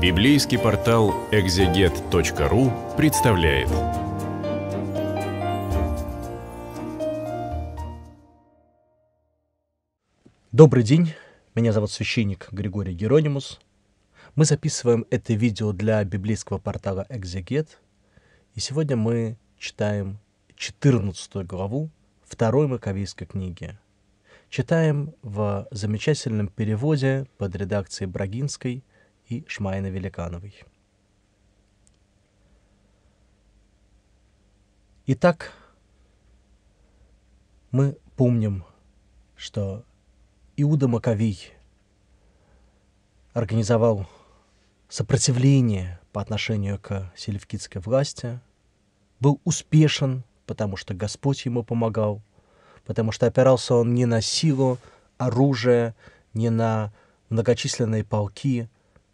Библейский портал экзегет.ру представляет. Добрый день, меня зовут священник Григорий Геронимус. Мы записываем это видео для библейского портала «Экзегет», и сегодня мы читаем 14 главу второй Маковейской книги. Читаем в замечательном переводе под редакцией Брагинской – и Шмайна-Великановой. Итак, мы помним, что Иуда Маковей организовал сопротивление по отношению к селевкидской власти, был успешен, потому что Господь ему помогал, потому что опирался он не на силу, оружие, не на многочисленные полки,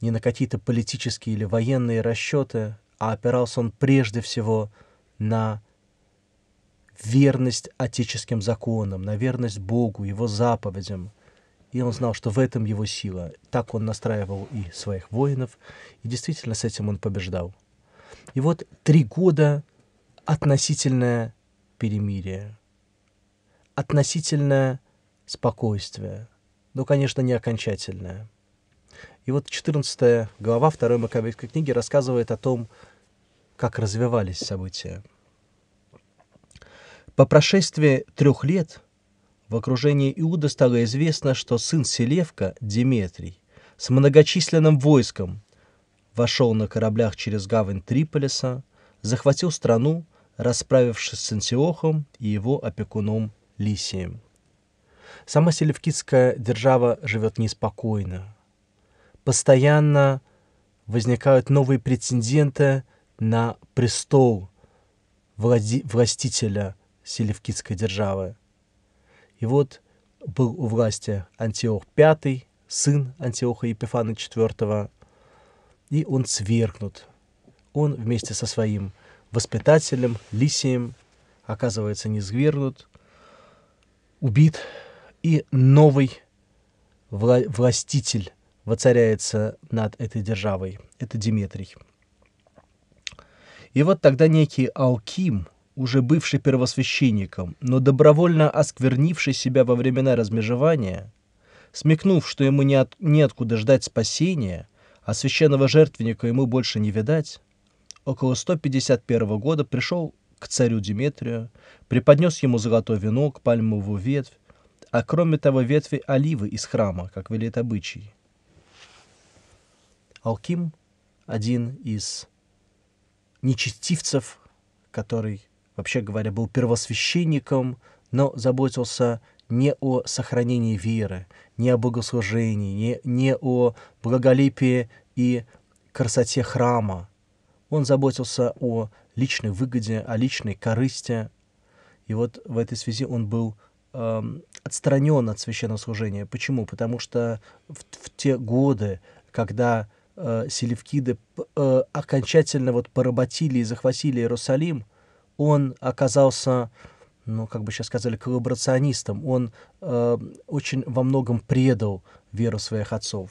не на какие-то политические или военные расчеты, а опирался он прежде всего на верность отеческим законам, на верность Богу, его заповедям. И он знал, что в этом его сила. Так он настраивал и своих воинов, и действительно с этим он побеждал. И вот три года относительное перемирие, относительное спокойствие, но, ну, конечно, не окончательное – и вот 14 глава 2 Маковейской книги рассказывает о том, как развивались события. По прошествии трех лет в окружении Иуда стало известно, что сын Селевка, Деметрий, с многочисленным войском вошел на кораблях через гавань Триполиса, захватил страну, расправившись с Антиохом и его опекуном Лисием. Сама селевкидская держава живет неспокойно постоянно возникают новые претенденты на престол влади- властителя селевкидской державы. И вот был у власти Антиох V, сын Антиоха Епифана IV, и он свергнут. Он вместе со своим воспитателем Лисием оказывается не свергнут, убит, и новый вла- властитель воцаряется над этой державой. Это Диметрий. И вот тогда некий Алким, уже бывший первосвященником, но добровольно осквернивший себя во времена размежевания, смекнув, что ему не от, неоткуда ждать спасения, а священного жертвенника ему больше не видать, около 151 года пришел к царю Диметрию, преподнес ему золотой венок, пальмовую ветвь, а кроме того ветви оливы из храма, как велит обычай. Алким, один из нечестивцев, который, вообще говоря, был первосвященником, но заботился не о сохранении веры, не о богослужении, не, не о благолепии и красоте храма. Он заботился о личной выгоде, о личной корысти. И вот в этой связи он был э, эм, отстранен от священнослужения. Почему? Потому что в, в те годы, когда Э, селевкиды э, окончательно вот поработили и захватили Иерусалим, он оказался, ну, как бы сейчас сказали, коллаборационистом. Он э, очень во многом предал веру своих отцов.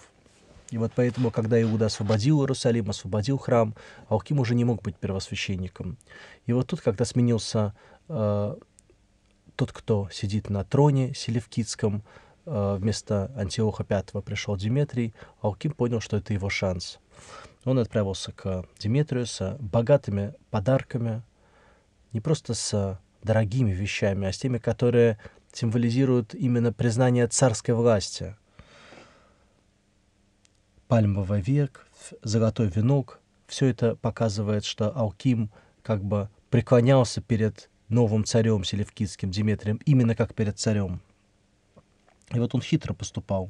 И вот поэтому, когда Иуда освободил Иерусалим, освободил храм, Алким уже не мог быть первосвященником. И вот тут, когда сменился э, тот, кто сидит на троне селевкидском, Э, вместо Антиоха V пришел Диметрий, Алким понял, что это его шанс. Он отправился к Диметрию с богатыми подарками, не просто с дорогими вещами, а с теми, которые символизируют именно признание царской власти. Пальмовый век, золотой венок — все это показывает, что Алким как бы преклонялся перед новым царем селевкидским Диметрием, именно как перед царем — и вот он хитро поступал.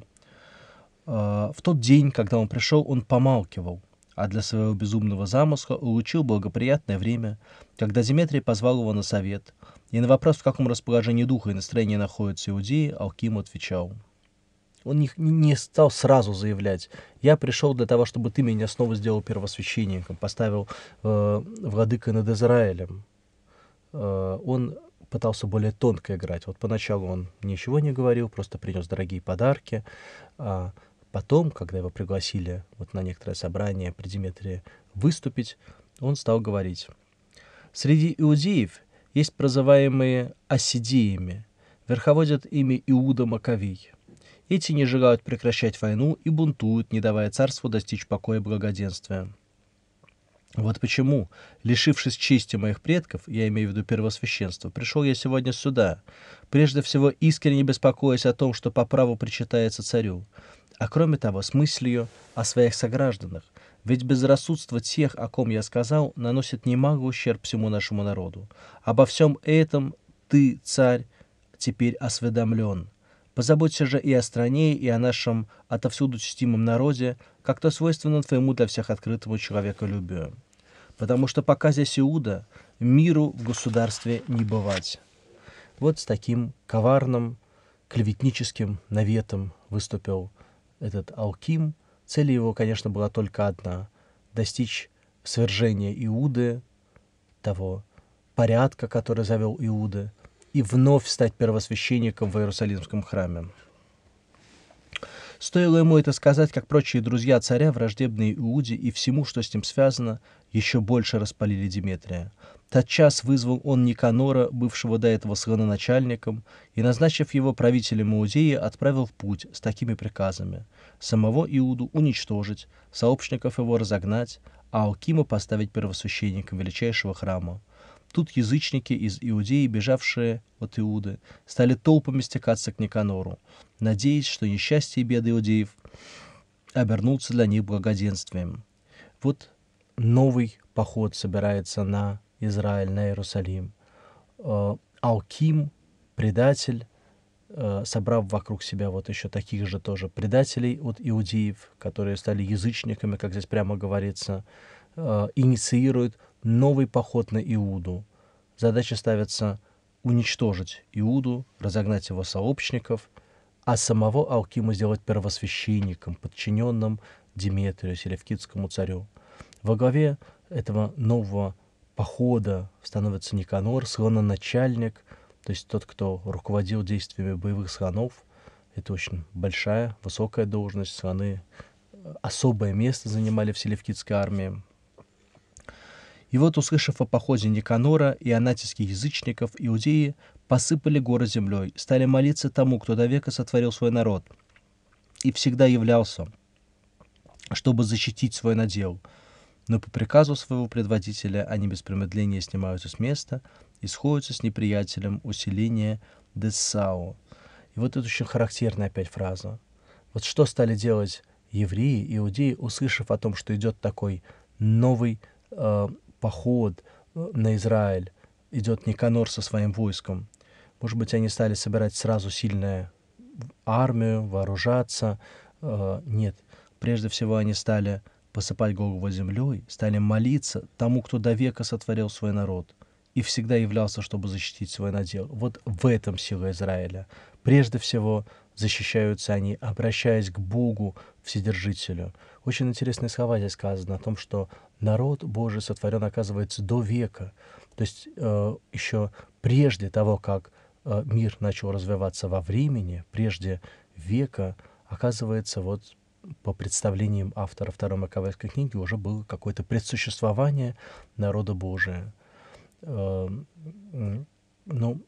А, в тот день, когда он пришел, он помалкивал, а для своего безумного замысла улучил благоприятное время, когда Диметрий позвал его на совет, и на вопрос, в каком расположении духа и настроении находятся иудеи, Алким отвечал. Он не, не стал сразу заявлять, я пришел для того, чтобы ты меня снова сделал первосвященником, поставил э, владыкой над Израилем. Э, он пытался более тонко играть. Вот поначалу он ничего не говорил, просто принес дорогие подарки. А потом, когда его пригласили вот на некоторое собрание при Диметрии выступить, он стал говорить. Среди иудеев есть прозываемые осидиями, верховодят ими Иуда Маковий. Эти не желают прекращать войну и бунтуют, не давая царству достичь покоя и благоденствия. Вот почему, лишившись чести моих предков, я имею в виду первосвященство, пришел я сегодня сюда, прежде всего искренне беспокоясь о том, что по праву причитается царю, а кроме того с мыслью о своих согражданах, ведь безрассудство тех, о ком я сказал, наносит немалый ущерб всему нашему народу. Обо всем этом ты, царь, теперь осведомлен. Позаботься же и о стране, и о нашем отовсюду чтимом народе, как то свойственно твоему для всех открытому человеколюбию потому что пока здесь Иуда, миру в государстве не бывать. Вот с таким коварным, клеветническим наветом выступил этот Алким. Цель его, конечно, была только одна — достичь свержения Иуды, того порядка, который завел Иуды, и вновь стать первосвященником в Иерусалимском храме. Стоило ему это сказать, как прочие друзья царя, враждебные Иуде и всему, что с ним связано, еще больше распалили Деметрия. Тотчас вызвал он Никанора, бывшего до этого сына начальником, и, назначив его правителем Иудеи, отправил в путь с такими приказами. Самого Иуду уничтожить, сообщников его разогнать, а Алкима поставить первосвященником величайшего храма. Тут язычники из Иудеи, бежавшие от Иуды, стали толпами стекаться к Никанору, надеясь, что несчастье и беды иудеев обернутся для них благоденствием. Вот новый поход собирается на Израиль, на Иерусалим. Э, Алким, предатель, э, собрав вокруг себя вот еще таких же тоже предателей от иудеев, которые стали язычниками, как здесь прямо говорится, э, инициирует новый поход на Иуду. Задача ставится уничтожить Иуду, разогнать его сообщников, а самого Алкима сделать первосвященником, подчиненным Диметрию, селевкидскому царю. Во главе этого нового похода становится Никанор, слононачальник, то есть тот, кто руководил действиями боевых слонов. Это очень большая, высокая должность. Слоны э, особое место занимали в селевкидской армии. И вот, услышав о походе Никанора и о натиске язычников, иудеи посыпали горы землей, стали молиться тому, кто до века сотворил свой народ и всегда являлся, чтобы защитить свой надел. Но по приказу своего предводителя они без промедления снимаются с места и сходятся с неприятелем усиления Десау. И вот это очень характерная опять фраза. Вот что стали делать евреи, иудеи, услышав о том, что идет такой новый э, поход э, на Израиль идет Никанор со своим войском. Может быть, они стали собирать сразу сильную армию, вооружаться. Э, нет, прежде всего они стали посыпать голову землей, стали молиться тому, кто до века сотворил свой народ и всегда являлся, чтобы защитить свой надел. Вот в этом сила Израиля. Прежде всего, защищаются они, обращаясь к Богу Вседержителю. Очень интересные слова здесь сказаны о том, что народ Божий сотворен, оказывается, до века, то есть э, еще прежде того, как э, мир начал развиваться во времени, прежде века, оказывается, вот по представлениям автора Второй Маковайской книги уже было какое-то предсуществование народа Божия. Э, ну,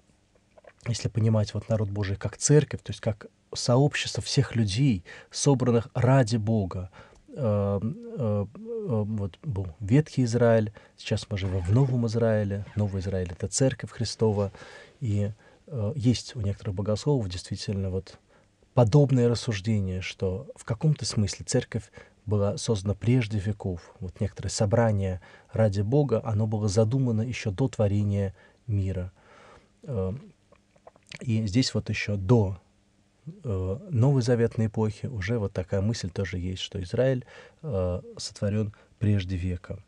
если понимать вот народ Божий как церковь, то есть как сообщество всех людей, собранных ради Бога. Э, э, э, вот был Ветхий Израиль, сейчас мы живем в Новом Израиле. Новый Израиль — это Церковь Христова. И есть у некоторых богословов действительно вот подобное рассуждение, что в каком-то смысле Церковь была создана прежде веков. Вот некоторое собрание ради Бога, оно было задумано еще до творения мира. И здесь вот еще до Новый э, Новой Заветной эпохи уже вот такая мысль тоже есть, что Израиль э, сотворен прежде века.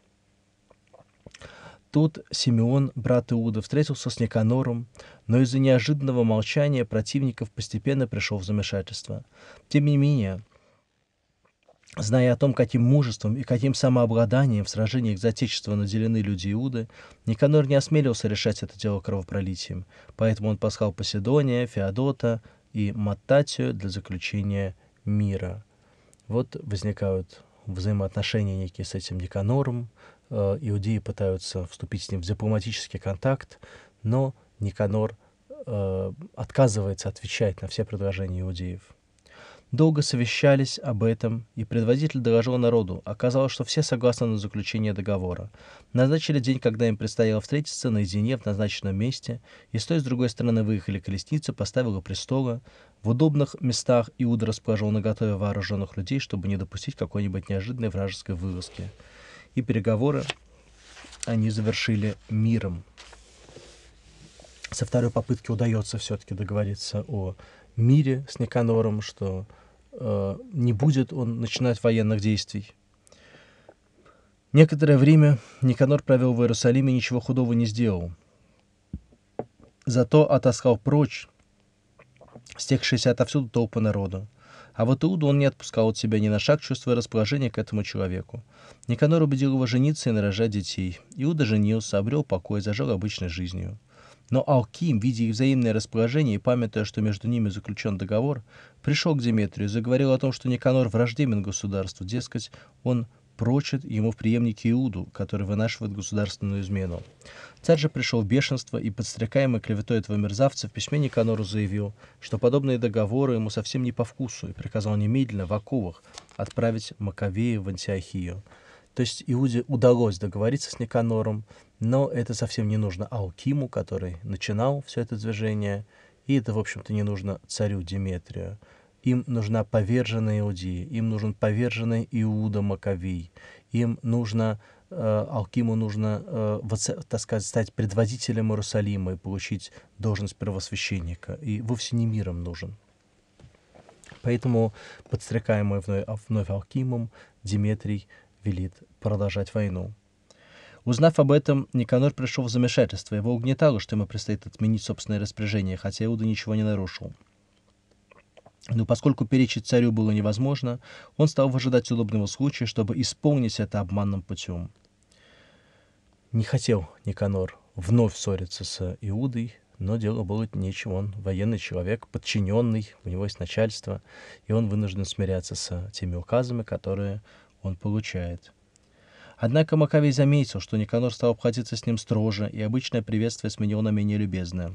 Тут Симеон, брат Иуда, встретился с Никанором, но из-за неожиданного молчания противников постепенно пришел в замешательство. Тем не менее, Зная о том, каким мужеством и каким самообладанием в сражениях за Отечество наделены люди Иуды, Никанор не осмелился решать это дело кровопролитием, поэтому он послал Поседония, Феодота, и Маттатио для заключения мира. Вот возникают взаимоотношения некие с этим Никанором. Э, иудеи пытаются вступить с ним в дипломатический контакт, но Никанор э, отказывается отвечать на все предложения иудеев. Долго совещались об этом, и предводитель доложил народу. Оказалось, что все согласны на заключение договора. Назначили день, когда им предстояло встретиться наедине в назначенном месте, и с той и с другой стороны выехали колесницы, поставила престола. В удобных местах Иуда расположил наготове вооруженных людей, чтобы не допустить какой-нибудь неожиданной вражеской вылазки. И переговоры они завершили миром. Со второй попытки удается все-таки договориться о мире с Никанором, что Э, не будет он начинать военных действий. Некоторое время Никанор провел в Иерусалиме и ничего худого не сделал. Зато отоскал прочь стекшиеся отовсюду толпы народа. А вот Иуду он не отпускал от себя ни на шаг, чувствуя расположение к этому человеку. Никанор убедил его жениться и нарожать детей. Иуда женился, обрел покой, зажил обычной жизнью. Но Алким, видя их взаимное расположение и памятуя, что между ними заключен договор, пришел к Деметрию, заговорил о том, что Никанор враждебен государству, дескать, он прочит ему в преемнике Иуду, который вынашивает государственную измену. Царь же пришел в бешенство и, подстрекаемый клеветой этого мерзавца, в письме Никанору заявил, что подобные договоры ему совсем не по вкусу и приказал немедленно в оковах отправить Маковея в Антиохию. То есть Иуде удалось договориться с Никанором, но это совсем не нужно Аукиму, который начинал все это движение – и это, в общем-то, не нужно царю Деметрию. Им нужна поверженная Иудея, им нужен поверженный Иуда Маковий, им нужно э, Алкиму нужно, э, так сказать, стать предводителем Иерусалима и получить должность первосвященника. И вовсе не миром нужен. Поэтому, подстрекаемый вновь, вновь Алкимом, Диметрий велит продолжать войну. Узнав об этом, Никанор пришел в замешательство. Его угнетало, что ему предстоит отменить собственное распоряжение, хотя Иуда ничего не нарушил. Но поскольку перечить царю было невозможно, он стал выжидать удобного случая, чтобы исполнить это обманным путем. Не хотел Никанор вновь ссориться с Иудой, но дело было нечего. Он военный человек, подчиненный, у него есть начальство, и он вынужден смиряться с теми указами, которые он получает. Однако Макавей заметил, что Никанор стал обходиться с ним строже, и обычное приветствие сменил на менее любезное.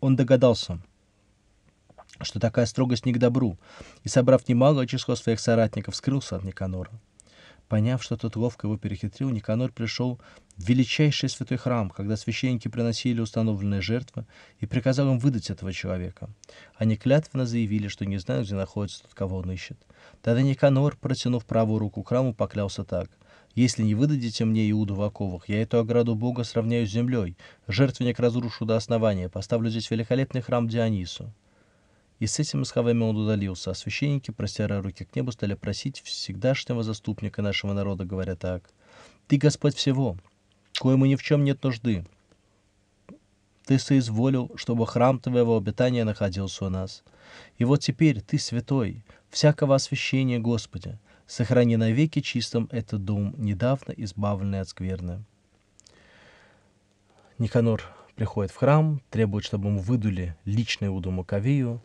Он догадался, что такая строгость не к добру, и, собрав немалое число своих соратников, скрылся от Никанора. Поняв, что тот ловко его перехитрил, Никанор пришел в величайший святой храм, когда священники приносили установленные жертвы, и приказал им выдать этого человека. Они клятвенно заявили, что не знают, где находится тот, кого он ищет. Тогда Никанор, протянув правую руку к храму, поклялся так. Если не выдадите мне Иуду Ваковых, я эту ограду Бога сравняю с землей, жертвенник разрушу до основания, поставлю здесь великолепный храм Дионису». И с этим словами он удалился, а священники, простирая руки к небу, стали просить всегдашнего заступника нашего народа, говоря так, «Ты Господь всего, коему ни в чем нет нужды. Ты соизволил, чтобы храм Твоего обитания находился у нас. И вот теперь Ты святой, всякого освящения Господи, Сохрани навеки чистым этот дом, недавно избавленный от скверны. Никанор приходит в храм, требует, чтобы ему выдули лично Иуду Маковею,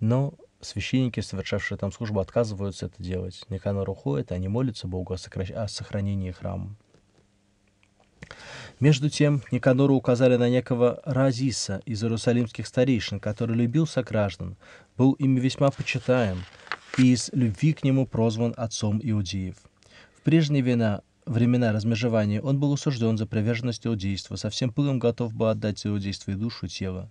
но священники, совершавшие там службу, отказываются это делать. Никанор уходит, они молятся Богу о, сокращ... о сохранении храма. Между тем, Никанору указали на некого Разиса из иерусалимских старейшин, который любил сограждан, был ими весьма почитаем, и из любви к нему прозван отцом иудеев. В прежние времена, времена размежевания он был осужден за приверженность иудейства, со всем пылом готов был отдать иудейству и душу, и тело.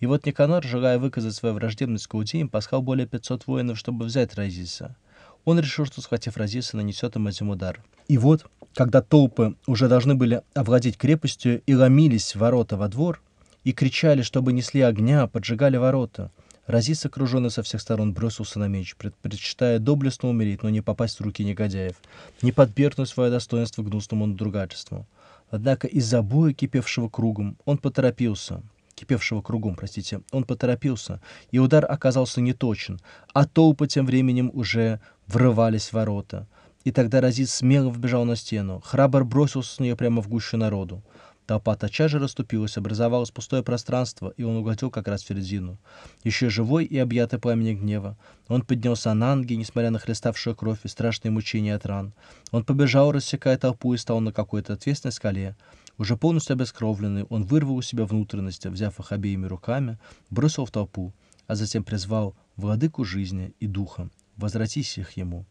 И вот Никанор, желая выказать свою враждебность к иудеям, послал более 500 воинов, чтобы взять Разиса. Он решил, что, схватив Разиса, нанесет им этим удар. И вот, когда толпы уже должны были овладеть крепостью и ломились ворота во двор, и кричали, чтобы несли огня, поджигали ворота — Разис, окруженный со всех сторон, бросился на меч, предпочитая доблестно умереть, но не попасть в руки негодяев, не подвергнуть свое достоинство гнусному надругательству. Однако из-за боя, кипевшего кругом, он поторопился, кипевшего кругом, простите, он поторопился, и удар оказался неточен, а толпы тем временем уже врывались в ворота. И тогда Разис смело вбежал на стену. Храбр бросился с нее прямо в гущу народу. Толпа тотчас же расступилась, образовалось пустое пространство, и он угодил как раз в середину. Еще живой и объятый пламенем гнева, он поднялся на ноги, несмотря на хлеставшую кровь и страшные мучения от ран. Он побежал, рассекая толпу, и стал на какой-то отвесной скале. Уже полностью обескровленный, он вырвал у себя внутренности, взяв их обеими руками, бросил в толпу, а затем призвал «Владыку жизни и духа, возвратись их ему».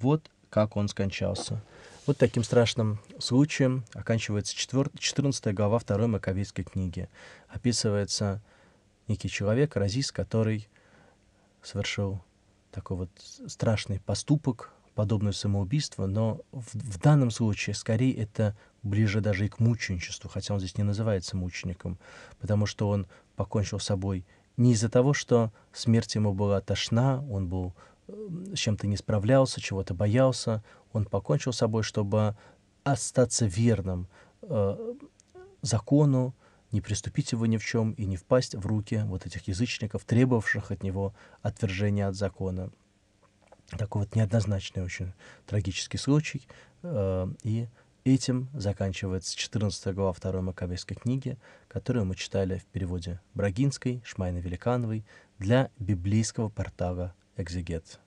Вот как он скончался. Вот таким страшным случаем оканчивается 14 глава второй Маковейской книги. Описывается некий человек, Разис, который совершил такой вот страшный поступок, подобную самоубийство, но в, в данном случае скорее это ближе даже и к мученичеству, хотя он здесь не называется мучеником, потому что он покончил с собой не из-за того, что смерть ему была тошна, он был с чем-то не справлялся, чего-то боялся, он покончил с собой, чтобы остаться верным э, закону, не приступить его ни в чем и не впасть в руки вот этих язычников, требовавших от него отвержения от закона. Такой вот неоднозначный очень трагический случай. Э, и этим заканчивается 14 глава 2 Макавейской книги, которую мы читали в переводе Брагинской, Шмайна Великановой для библейского портала exeget